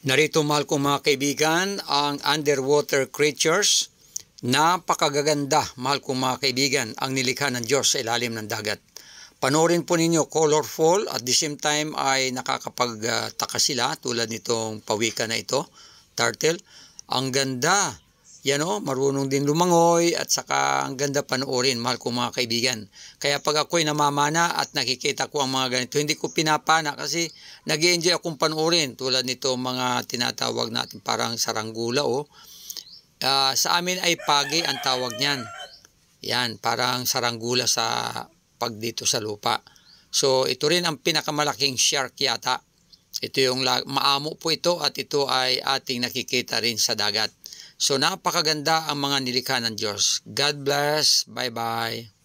Narito mahal ko mga kaibigan ang underwater creatures. Napakagaganda mahal ko mga kaibigan ang nilikha ng Diyos sa ilalim ng dagat. Panorin po ninyo colorful at the same time ay nakakapagtaka sila tulad nitong pawikan na ito, turtle. Ang ganda yan o, oh, marunong din lumangoy at saka ang ganda panoorin, mahal kong mga kaibigan. Kaya pag ako'y namamana at nakikita ko ang mga ganito, hindi ko pinapana kasi nag enjoy akong panoorin tulad nito mga tinatawag natin parang saranggula o. Uh, ah, sa amin ay pagi ang tawag niyan. Yan, parang saranggula sa pag dito sa lupa. So ito rin ang pinakamalaking shark yata. Ito yung maamo po ito at ito ay ating nakikita rin sa dagat. So napakaganda ang mga nilikha ng Diyos. God bless. Bye-bye.